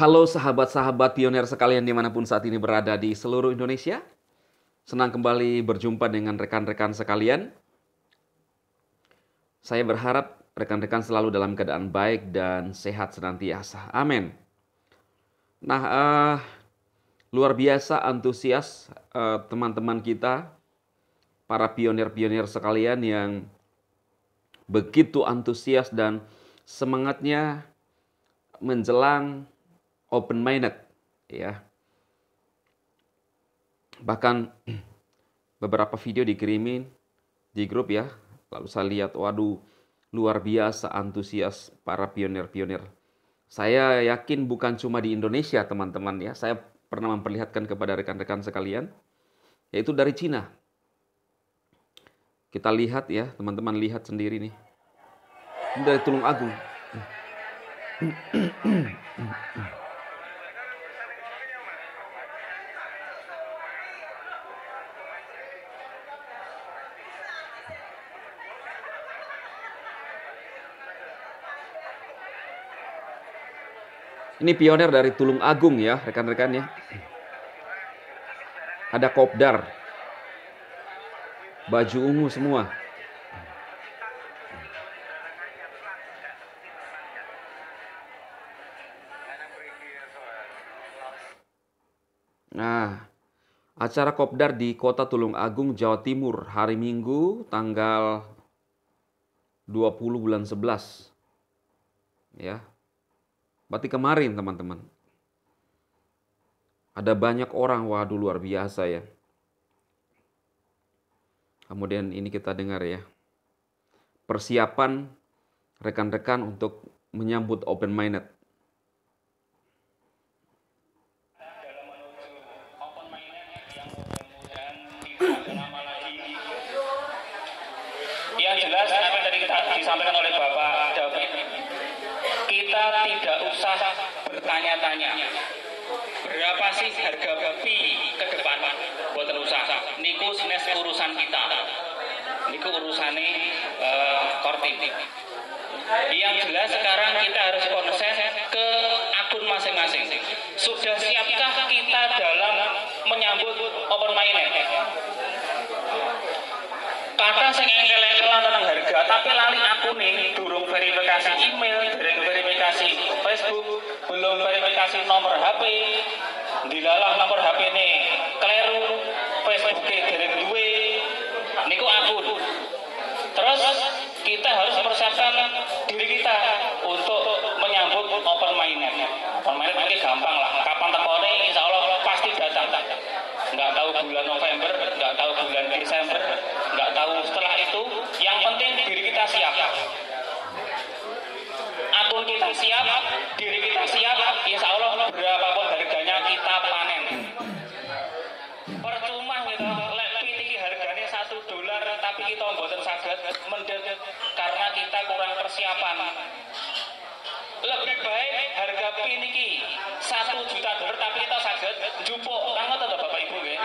Halo sahabat-sahabat pioner sekalian dimanapun saat ini berada di seluruh Indonesia. Senang kembali berjumpa dengan rekan-rekan sekalian. Saya berharap rekan-rekan selalu dalam keadaan baik dan sehat senantiasa. Amin. Nah, uh, luar biasa antusias uh, eh, teman -teman kita, para pionir-pionir sekalian yang begitu antusias dan semangatnya menjelang open minded ya. Bahkan beberapa video dikirimin di grup ya. Lalu saya lihat waduh luar biasa antusias para pionir-pionir. Saya yakin bukan cuma di Indonesia teman-teman ya. Saya pernah memperlihatkan kepada rekan-rekan sekalian yaitu dari Cina. Kita lihat ya, teman-teman lihat sendiri nih. dari Tulung Agung. Ini pioner dari Tulung Agung ya, rekan-rekan ya. Ada kopdar. Baju ungu semua. Nah, acara kopdar di Kota Tulung Agung, Jawa Timur hari Minggu tanggal 20 bulan 11. Ya, Berarti kemarin teman-teman. Ada banyak orang, waduh luar biasa ya. Kemudian ini kita dengar ya. Persiapan rekan-rekan untuk menyambut open minded. bertanya-tanya berapa sih harga babi ke depan Buat usaha niku senes urusan kita niku urusane uh, eh, korting yang jelas sekarang kita harus konsen ke akun masing-masing sudah siapkah kita dalam menyambut open minded kata saya ingin tentang harga tapi lali aku nih durung verifikasi email dari Facebook belum verifikasi nomor HP dilalah nomor HP ini keliru Facebook persiapan lebih baik harga piniki satu juta dolar tapi kita sakit jupuk tangga nah, atau bapak ibu ya?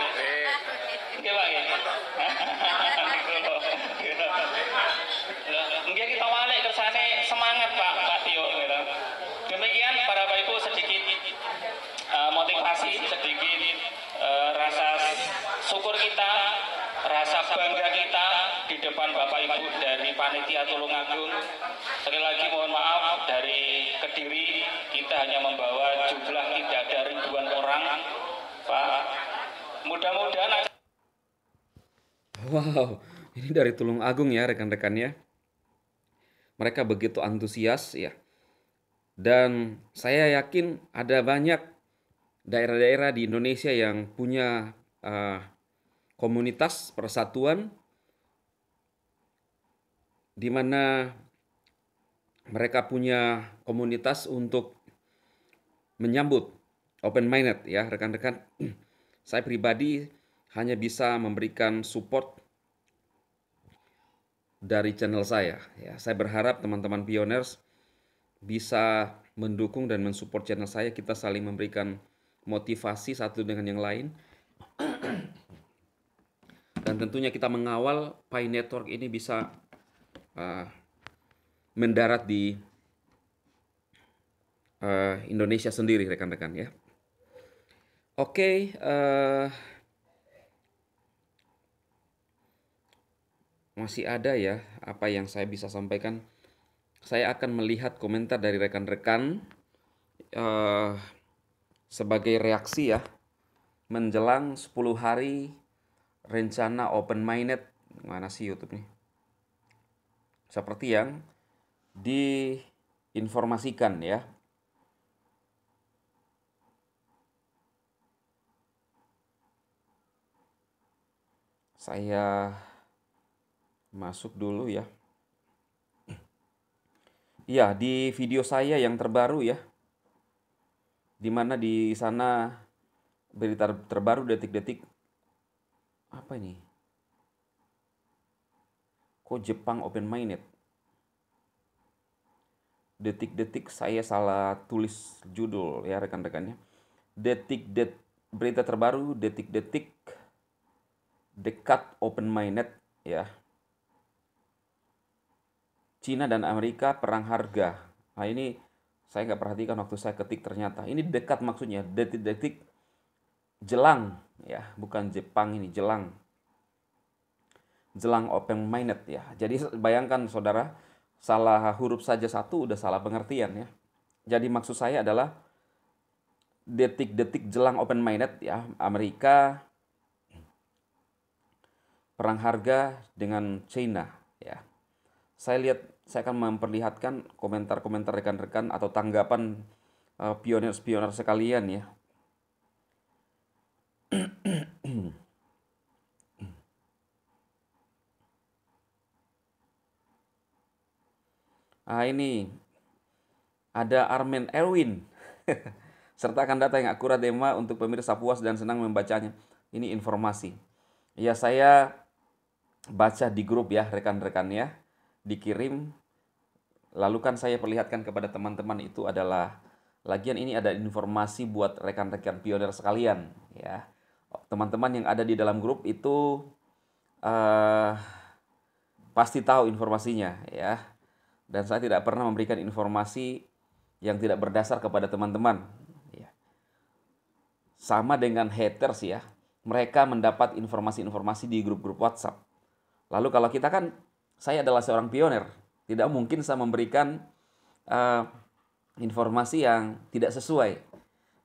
Oke, pak ya. panitia Agung. Sekali lagi mohon maaf dari Kediri kita hanya membawa jumlah tidak ada ribuan orang. Pak, mudah-mudahan Wow, ini dari Tulung Agung ya rekan-rekannya. Mereka begitu antusias ya. Dan saya yakin ada banyak daerah-daerah di Indonesia yang punya uh, komunitas persatuan di mana mereka punya komunitas untuk menyambut open minded ya rekan-rekan. Saya pribadi hanya bisa memberikan support dari channel saya ya. Saya berharap teman-teman pioners bisa mendukung dan mensupport channel saya. Kita saling memberikan motivasi satu dengan yang lain. Dan tentunya kita mengawal Pi Network ini bisa uh, mendarat di uh, Indonesia sendiri rekan-rekan ya. Oke, okay, uh, eh, masih ada ya apa yang saya bisa sampaikan. Saya akan melihat komentar dari rekan-rekan uh, sebagai reaksi ya menjelang 10 hari rencana open minded mana sih YouTube nih seperti yang diinformasikan ya. Saya masuk dulu ya. Iya, di video saya yang terbaru ya. Di mana di sana berita terbaru detik-detik apa nih Kok Jepang open-minded? Detik-detik saya salah tulis judul ya rekan-rekannya. detik det berita terbaru detik-detik dekat open-minded ya. Cina dan Amerika perang harga. Nah ini saya nggak perhatikan waktu saya ketik ternyata. Ini dekat maksudnya detik-detik jelang ya bukan Jepang ini jelang jelang open minded ya. Jadi bayangkan saudara, salah huruf saja satu udah salah pengertian ya. Jadi maksud saya adalah detik-detik jelang open minded ya, Amerika perang harga dengan China ya. Saya lihat saya akan memperlihatkan komentar-komentar rekan-rekan atau tanggapan eh, pionir-pionir sekalian ya. Hmm. ah ini ada Armen Erwin akan data yang akurat tema untuk pemirsa puas dan senang membacanya. Ini informasi. Ya saya baca di grup ya rekan-rekan ya dikirim lalu kan saya perlihatkan kepada teman-teman itu adalah lagian ini ada informasi buat rekan-rekan pioner sekalian ya teman-teman yang ada di dalam grup itu uh, pasti tahu informasinya ya dan saya tidak pernah memberikan informasi yang tidak berdasar kepada teman-teman. Ya. Sama dengan haters ya, mereka mendapat informasi-informasi di grup-grup WhatsApp. Lalu kalau kita kan, saya adalah seorang pioner, tidak mungkin saya memberikan uh, informasi yang tidak sesuai.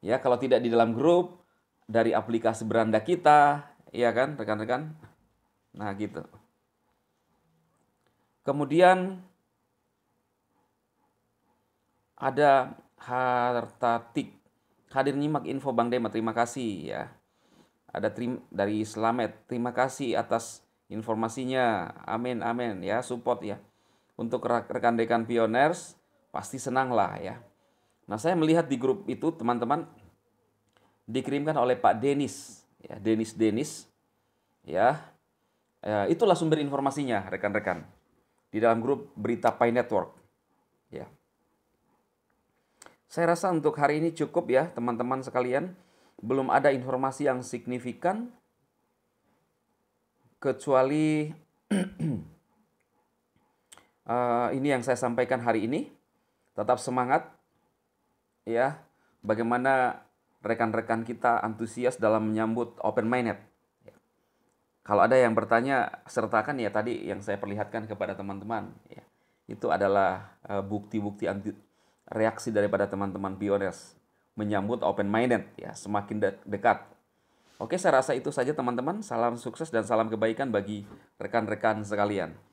Ya, kalau tidak di dalam grup dari aplikasi beranda kita, ya kan rekan-rekan. Nah, gitu. Kemudian ada Hartatik. Hadir nyimak info Bang Dema terima kasih ya. Ada trim, dari Slamet, terima kasih atas informasinya. Amin, amin ya, support ya. Untuk rekan-rekan pioners, pasti senang lah ya. Nah saya melihat di grup itu teman-teman dikirimkan oleh Pak Denis, ya, Denis Denis, ya. Eh, itulah sumber informasinya rekan-rekan di dalam grup Berita Pi Network. Saya rasa untuk hari ini cukup ya teman-teman sekalian. Belum ada informasi yang signifikan kecuali uh, ini yang saya sampaikan hari ini. Tetap semangat ya. Bagaimana rekan-rekan kita antusias dalam menyambut open minded. Ya. Kalau ada yang bertanya sertakan ya tadi yang saya perlihatkan kepada teman-teman ya. Itu adalah eh, bukti-bukti bukti -bukti reaksi daripada teman-teman pioners menyambut open minded ya semakin de dekat. Oke, saya rasa itu saja teman-teman. Salam sukses dan salam kebaikan bagi rekan-rekan sekalian.